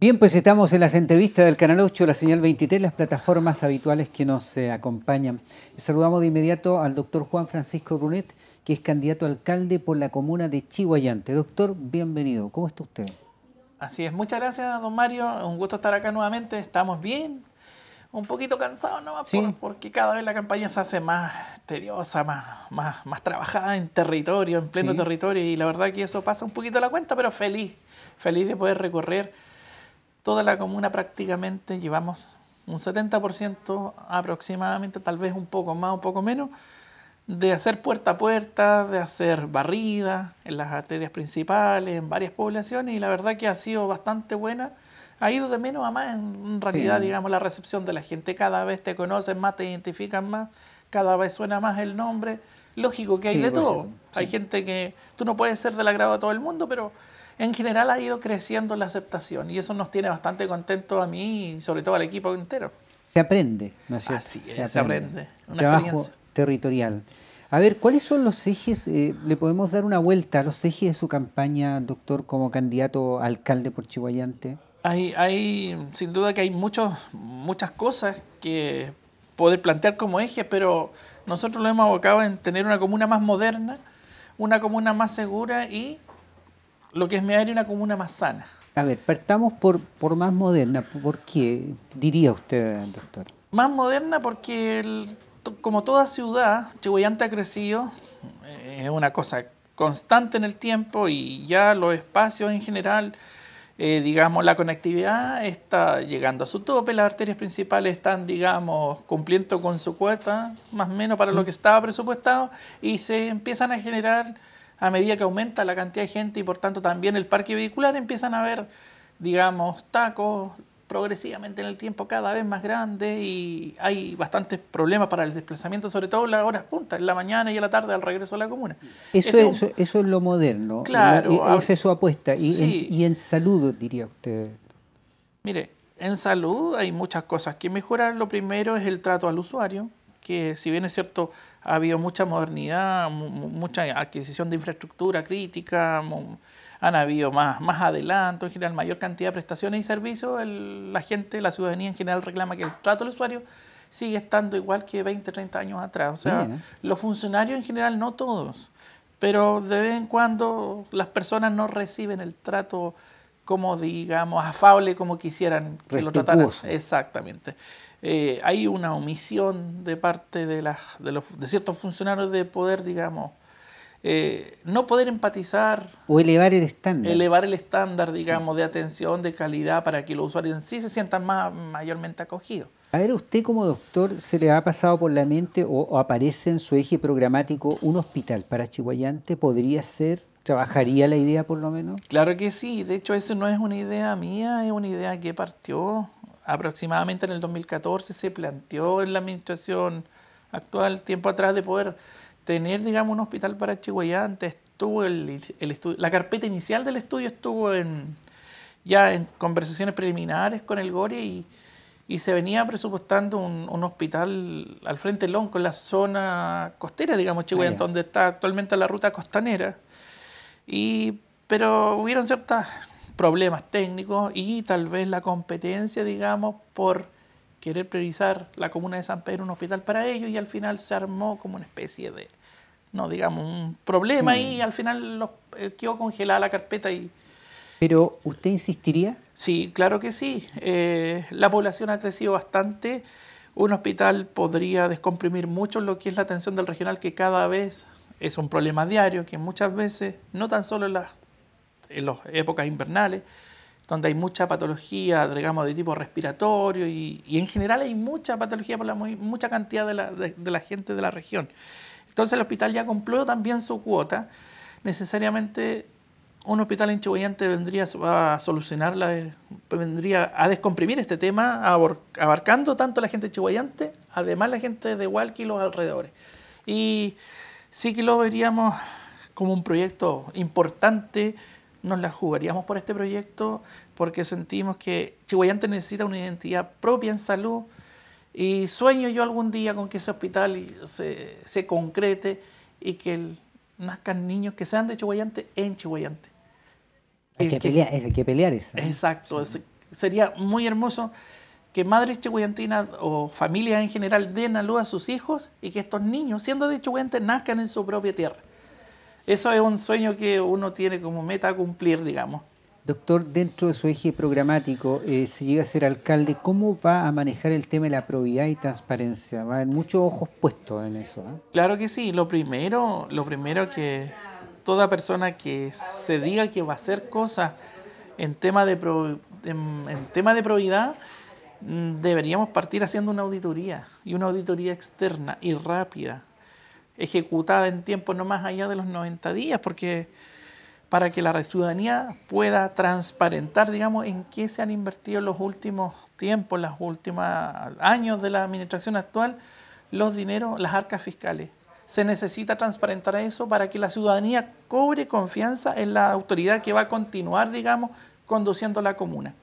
Bien, pues estamos en las entrevistas del Canal 8, la señal 23, las plataformas habituales que nos eh, acompañan. Saludamos de inmediato al doctor Juan Francisco Brunet, que es candidato a alcalde por la comuna de Chihuayante. Doctor, bienvenido. ¿Cómo está usted? Así es. Muchas gracias, don Mario. Un gusto estar acá nuevamente. Estamos bien. Un poquito cansados ¿no? porque cada vez la campaña se hace más tediosa, más, más, más trabajada en territorio, en pleno territorio. Y la verdad que eso pasa un poquito la cuenta, pero feliz. Feliz de poder recorrer toda la comuna prácticamente llevamos un 70% aproximadamente, tal vez un poco más, un poco menos, de hacer puerta a puerta, de hacer barridas en las arterias principales, en varias poblaciones, y la verdad que ha sido bastante buena. Ha ido de menos a más en realidad, digamos, la recepción de la gente. Cada vez te conocen más, te identifican más, cada vez suena más el nombre. Lógico que hay de pues, todo. Hay gente que tú no puedes ser del agrado a todo el mundo, pero en general ha ido creciendo la aceptación y eso nos tiene bastante contentos a mí y sobre todo al equipo entero. Se aprende, ¿no es cierto? Así se, aprende. Trabajo territorial. A ver, ¿cuáles son los ejes? Eh, ¿Le podemos dar una vuelta a los ejes de su campaña, doctor, como candidato alcalde por Chihuayante? Hay, hay, sin duda que hay muchos, muchas cosas que poder plantear como ejes, pero nosotros lo hemos abocado en tener una comuna más moderna, una comuna más segura y lo que es me una comuna más sana. A ver, partamos por, por más moderna. ¿Por qué diría usted, doctor? Más moderna porque, como toda ciudad, Chihuayante ha crecido. Eh, es una cosa constante en el tiempo y ya los espacios en general, eh, digamos, la conectividad está llegando a su tope, las arterias principales están, digamos, cumpliendo con su cuota, más o menos para lo que estaba presupuestado, y se empiezan a generar a medida que aumenta la cantidad de gente y por tanto también el parque vehicular, empiezan a haber, digamos, tacos progresivamente en el tiempo cada vez más grandes y hay bastantes problemas para el desplazamiento, sobre todo las horas puntas, en la mañana y en la tarde al regreso a la comuna. Eso, es lo moderno. Claro. E, ah, esa es su apuesta. y en salud, diría usted. Mire, en salud hay muchas cosas que mejorar. Lo primero es el trato al usuario que si bien es cierto, ha habido mucha modernidad, mucha adquisición de infraestructura crítica, han habido más, más adelanto, en general mayor cantidad de prestaciones y servicios, la gente, la ciudadanía en general reclama que el trato del usuario sigue estando igual que 20, 30 años atrás. O sea, ¿eh? los funcionarios en general, no todos, pero de vez en cuando las personas no reciben el trato como digamos afable como quisieran que lo trataran. Exactamente. Eh, hay una omisión de parte de, los, de ciertos funcionarios de poder, digamos, eh, no poder empatizar. O elevar el estándar. Elevar el estándar, digamos, de atención, de calidad, para que los usuarios en sí se sientan más, mayormente acogidos. A ver, usted como doctor, ¿se le ha pasado por la mente o, aparece en su eje programático un hospital para chihuayante? ¿Podría ser? ¿Trabajaría la idea por lo menos? Claro que sí. De hecho, eso no es una idea mía, es una idea que partió aproximadamente en el 2014 se planteó en la administración actual, tiempo atrás, de poder tener, digamos, un hospital para Chihuahua. Estuvo el, la carpeta inicial del estudio estuvo en, ya en conversaciones preliminares con el GORE y, se venía presupuestando un, hospital al frente del Lonco, en la zona costera, digamos, Chihuahua, ah, donde está actualmente la ruta costanera. pero hubieron ciertas problemas técnicos y tal vez la competencia, digamos, por querer priorizar la comuna de San Pedro un hospital para ellos y al final se armó como una especie de, no digamos, un problema y hmm. al final los, eh, quedó congelada la carpeta y... Pero usted insistiría? Sí, claro que sí. Eh, la población ha crecido bastante. Un hospital podría descomprimir mucho lo que es la atención del regional, que cada vez es un problema diario, que muchas veces, no tan solo en las en las épocas invernales, donde hay mucha patología, digamos, de tipo respiratorio y, en general hay mucha patología por la mucha cantidad de la, gente de la región. Entonces el hospital ya cumplió también su cuota. Necesariamente un hospital en Chihuayante vendría a solucionarla... vendría a descomprimir este tema, abarcando tanto la gente de Chihuayante, además la gente de Hualqui y los alrededores. Y sí que lo veríamos como un proyecto importante nos la jugaríamos por este proyecto porque sentimos que Chihuayante necesita una identidad propia en salud y sueño yo algún día con que ese hospital se, concrete y que nazcan niños que sean de Chihuayante en Chihuayante. Hay que, pelear, eso. Exacto, sería muy hermoso que madres chihuayantinas o familias en general den a luz a sus hijos y que estos niños, siendo de Chihuayante, nazcan en su propia tierra eso es un sueño que uno tiene como meta a cumplir, digamos. Doctor, dentro de su eje programático, eh, si llega a ser alcalde, ¿cómo va a manejar el tema de la probidad y transparencia? Va a haber muchos ojos puestos en eso. Ah? Claro que sí. Lo primero, lo primero que toda persona que se diga que va a hacer cosas en tema de en tema de probidad, mm, deberíamos partir haciendo una auditoría y una auditoría externa y rápida ejecutada en tiempo no más allá de los 90 días, porque para que la ciudadanía pueda transparentar, digamos, en qué se han invertido en los últimos tiempos, los últimos años de la administración actual, los dineros, las arcas fiscales. Se necesita transparentar eso para que la ciudadanía cobre confianza en la autoridad que va a continuar, digamos, conduciendo la comuna.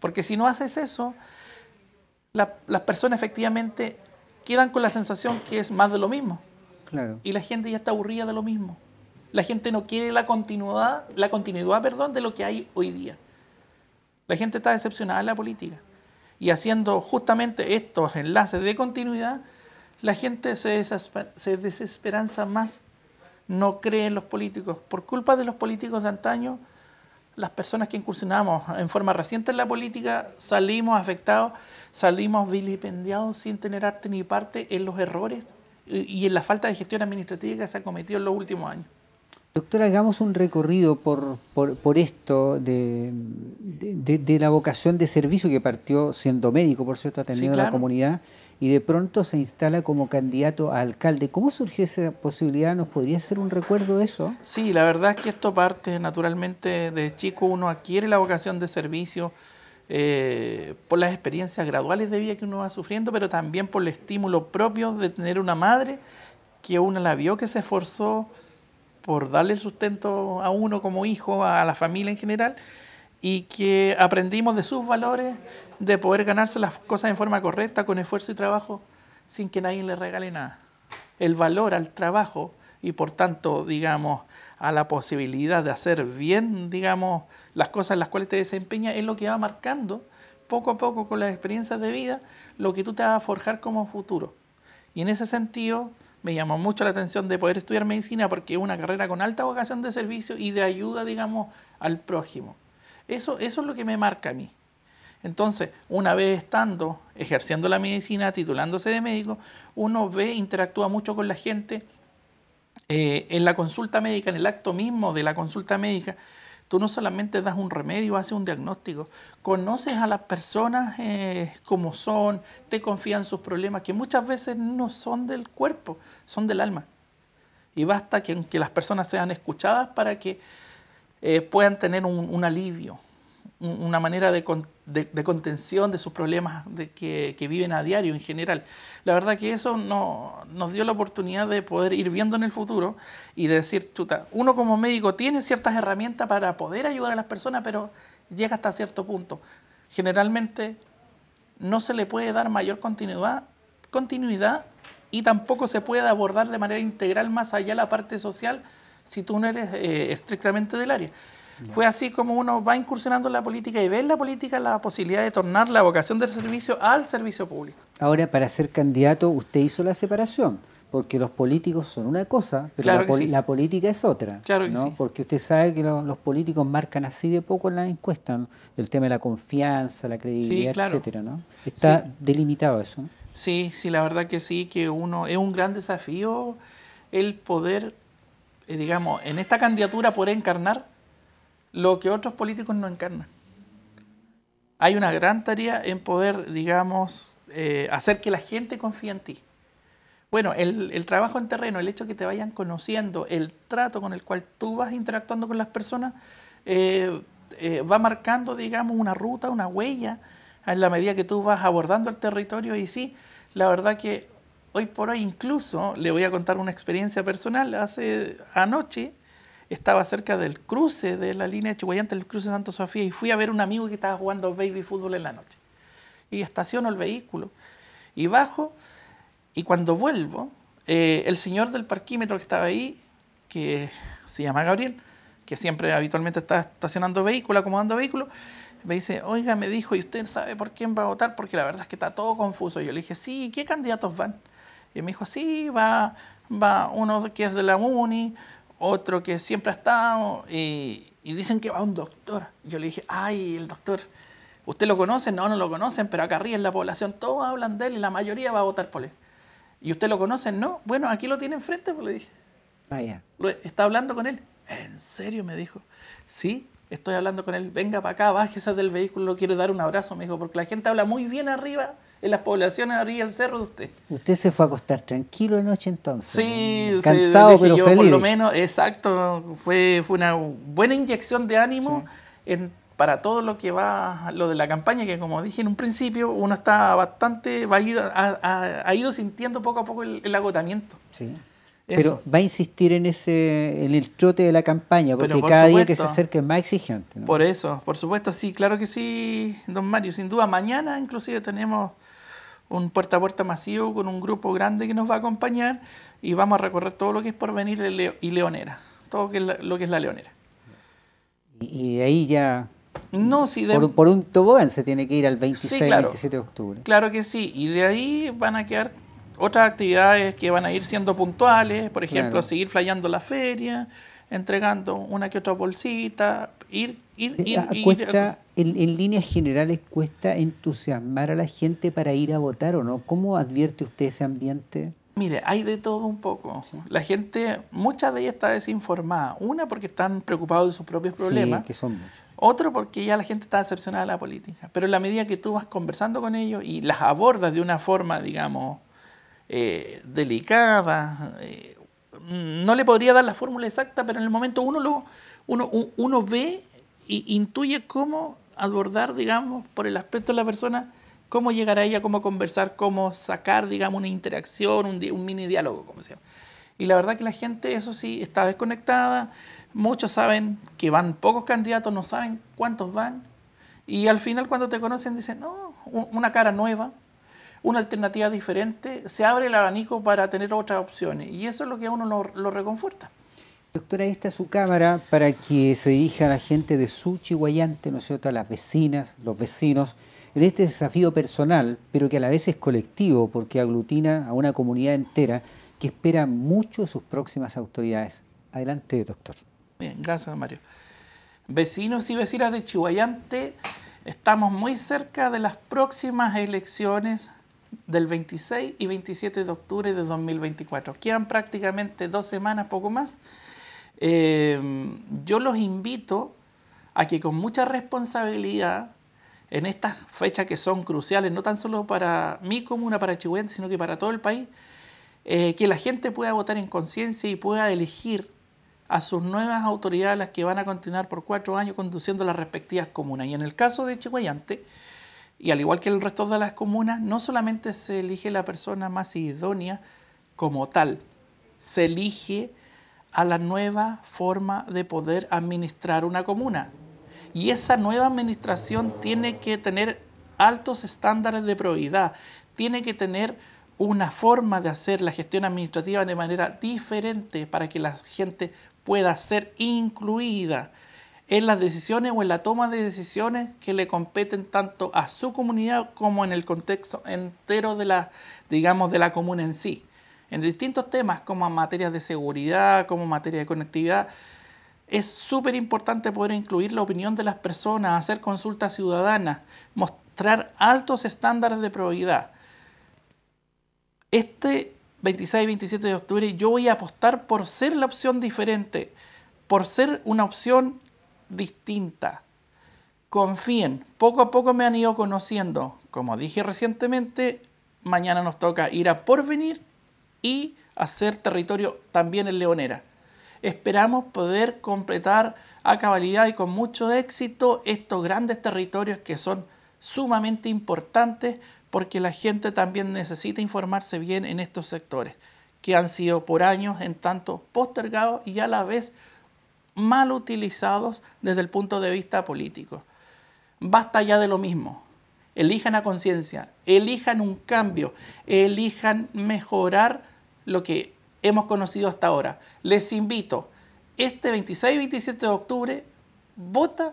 Porque si no haces eso, las personas efectivamente quedan con la sensación que es más de lo mismo. Y la gente ya está aburrida de lo mismo. La gente no quiere la continuidad, la continuidad perdón, de lo que hay hoy día. La gente está decepcionada en la política. Y haciendo justamente estos enlaces de continuidad, la gente se, se desesperanza más, no cree en los políticos. Por culpa de los políticos de antaño, las personas que incursionamos en forma reciente en la política salimos afectados, salimos vilipendiados sin tener arte ni parte en los errores y en la falta de gestión administrativa que se ha cometido en los últimos años. Doctor, hagamos un recorrido por, esto de, la vocación de servicio que partió siendo médico, por cierto, atendiendo a la comunidad, y de pronto se instala como candidato a alcalde. ¿Cómo surgió esa posibilidad? ¿Nos podría hacer un recuerdo de eso? Sí, la verdad es que esto parte naturalmente de chico, uno adquiere la vocación de servicio, eh, por las experiencias graduales de vida que uno va sufriendo, pero también por el estímulo propio de tener una madre que uno la vio que se esforzó por darle el sustento a uno como hijo, a la familia en general, y que aprendimos de sus valores, de poder ganarse las cosas de forma correcta, con esfuerzo y trabajo, sin que nadie le regale nada. El valor al trabajo y por tanto, digamos, a la posibilidad de hacer bien, digamos, las cosas en las cuales te desempeñas, es lo que va marcando poco a poco con las experiencias de vida lo que tú te vas a forjar como futuro. Y en ese sentido me llamó mucho la atención de poder estudiar medicina porque es una carrera con alta vocación de servicio y de ayuda, digamos, al prójimo. Eso, eso es lo que me marca a mí. Entonces, una vez estando, ejerciendo la medicina, titulándose de médico, uno ve, interactúa mucho con la gente, eh, en la consulta médica, en el acto mismo de la consulta médica, tú no solamente das un remedio, haces un diagnóstico, conoces a las personas eh, como son, te confían sus problemas, que muchas veces no son del cuerpo, son del alma. Y basta que, las personas sean escuchadas para que eh, puedan tener un, alivio, una manera de, de, contención de sus problemas de que, viven a diario en general. La verdad que eso no, nos dio la oportunidad de poder ir viendo en el futuro y decir, chuta, uno como médico tiene ciertas herramientas para poder ayudar a las personas, pero llega hasta cierto punto. Generalmente no se le puede dar mayor continuidad, continuidad y tampoco se puede abordar de manera integral más allá la parte social si tú no eres eh, estrictamente del área. Fue así como uno va incursionando en la política y ve en la política la posibilidad de tornar la vocación del servicio al servicio público. Ahora, para ser candidato, usted hizo la separación, porque los políticos son una cosa, pero la, política es otra. Claro Porque usted sabe que los políticos marcan así de poco en la encuestas, el tema de la confianza, la credibilidad, etc. etcétera, Está delimitado eso. Sí, sí, la verdad que sí, que uno es un gran desafío el poder, eh, digamos, en esta candidatura poder encarnar lo que otros políticos no encarnan. Hay una gran tarea en poder, digamos, eh, hacer que la gente confíe en ti. Bueno, el, trabajo en terreno, el hecho de que te vayan conociendo, el trato con el cual tú vas interactuando con las personas, eh, eh, va marcando, digamos, una ruta, una huella, en la medida que tú vas abordando el territorio. Y sí, la verdad que hoy por hoy incluso, le voy a contar una experiencia personal, hace anoche estaba cerca del cruce de la línea de del el cruce de Santo Sofía, y fui a ver un amigo que estaba jugando baby fútbol en la noche. Y estaciono el vehículo y bajo, y cuando vuelvo, eh, el señor del parquímetro que estaba ahí, que se llama Gabriel, que siempre habitualmente está estacionando vehículo, acomodando vehículo, me dice, oiga, me dijo, ¿y usted sabe por quién va a votar? Porque la verdad es que está todo confuso. Y yo le dije, sí, ¿qué candidatos van? Y me dijo, sí, va, va uno que es de la UNI, otro que siempre ha estado, y, dicen que va a un doctor. Yo le dije, ay, el doctor, ¿usted lo conoce? No, no lo conocen, pero acá arriba en la población todos hablan de él y la mayoría va a votar por él. ¿Y usted lo conoce? No, bueno, aquí lo tiene enfrente, pues, le dije. Vaya. Está hablando con él. ¿En serio? Me dijo. Sí, estoy hablando con él. Venga para acá, bájese del vehículo, quiero dar un abrazo, me dijo, porque la gente habla muy bien arriba en las poblaciones arriba del cerro de usted. Usted se fue a acostar tranquilo de noche entonces. Sí, cansado sí, pero yo, Por lo menos, exacto, fue, fue una buena inyección de ánimo para todo lo que va, lo de la campaña, que como dije en un principio, uno está bastante, ha, ido sintiendo poco a poco el, agotamiento. Sí. Pero va a insistir en ese el trote de la campaña, porque cada día que se acerque es más exigente. Por eso, por supuesto, sí, claro que sí, don Mario, sin duda. Mañana inclusive tenemos un puerta a puerta masivo con un grupo grande que nos va a acompañar y vamos a recorrer todo lo que es Porvenir y Leonera, todo lo que es la Leonera. Y de ahí ya no, si por, un tobogán se tiene que ir al 26, 27 de octubre. Claro que sí, y de ahí van a quedar otras actividades que van a ir siendo puntuales, por ejemplo, seguir flayando la feria, entregando una que otra bolsita, ir, ir, eh, ir. Ah, en, líneas generales, cuesta entusiasmar a la gente para ir a votar o no. ¿Cómo advierte usted ese ambiente? Mire, hay de todo un poco. La gente, muchas de ellas está desinformada. Una porque están preocupados de sus propios problemas. Sí, que son muchos. Otro porque ya la gente está decepcionada de la política. Pero en la medida que tú vas conversando con ellos y las abordas de una forma, digamos, eh, delicada, eh, no le podría dar la fórmula exacta, pero en el momento uno, lo, uno, ve e intuye cómo abordar, digamos, por el aspecto de la persona, cómo llegar a ella, cómo conversar, cómo sacar, digamos, una interacción, un, un mini diálogo, como se llama. Y la verdad que la gente, eso sí, está desconectada. Muchos saben que van pocos candidatos, no saben cuántos van. Y al final cuando te conocen dicen, no, una cara nueva, una alternativa diferente, se abre el abanico para tener otras opciones. Y eso es lo que a uno lo, reconforta. Doctora, ahí está su cámara para que se dirija a la gente de su Chihuayante, ¿no es cierto?, a las vecinas, los vecinos, en este desafío personal, pero que a la vez es colectivo, porque aglutina a una comunidad entera que espera mucho de sus próximas autoridades. Adelante, doctor. Bien, gracias, Mario. Vecinos y vecinas de Chihuayante, estamos muy cerca de las próximas elecciones del 26 y 27 de octubre de 2024. Quedan prácticamente dos semanas, poco más. Em, yo los invito a que con mucha responsabilidad, en estas fechas que son cruciales, no tan solo para mi comuna, para Chihuahua, sino que para todo el país, eh, que la gente pueda votar en conciencia y pueda elegir a sus nuevas autoridades, las que van a continuar por cuatro años conduciendo las respectivas comunas. Y en el caso de Chihuahua, y al igual que el resto de las comunas, no solamente se elige la persona más idónea como tal, se elige a la nueva forma de poder administrar una comuna. Y esa nueva administración tiene que tener altos estándares de probidad, tiene que tener una forma de hacer la gestión administrativa de manera diferente para que la gente pueda ser incluida en las decisiones o en la toma de decisiones que le competen tanto a su comunidad como en el contexto entero de la, digamos, de la comuna en sí. En distintos temas, como en materia de seguridad, como en materia de conectividad, es súper importante poder incluir la opinión de las personas, hacer consultas ciudadanas, mostrar altos estándares de probabilidad. Este 26 y 27 de octubre yo voy a apostar por ser la opción diferente, por ser una opción distinta. Confíen, poco a poco me han ido conociendo. Como dije recientemente, mañana nos toca ir a Porvenir y hacer territorio también en Leonera. Esperamos poder completar a cabalidad y con mucho éxito estos grandes territorios que son sumamente importantes porque la gente también necesita informarse bien en estos sectores que han sido por años en tanto postergados y a la vez mal utilizados desde el punto de vista político. Basta ya de lo mismo. Elijan a conciencia, elijan un cambio, elijan mejorar lo que hemos conocido hasta ahora. Les invito, este 26 y 27 de octubre, vota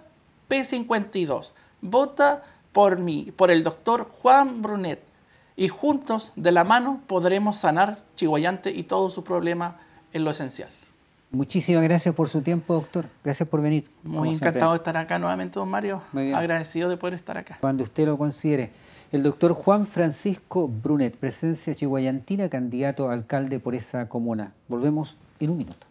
P52, vota por mí, por el doctor Juan Brunet. Y juntos, de la mano, podremos sanar Chihuayante y todos sus problemas en lo esencial. Muchísimas gracias por su tiempo, doctor. Gracias por venir. Muy encantado de estar acá nuevamente, don Mario. Agradecido de poder estar acá. Cuando usted lo considere. El doctor Juan Francisco Brunet, presencia chihuayantina, candidato a alcalde por esa comuna. Volvemos en un minuto.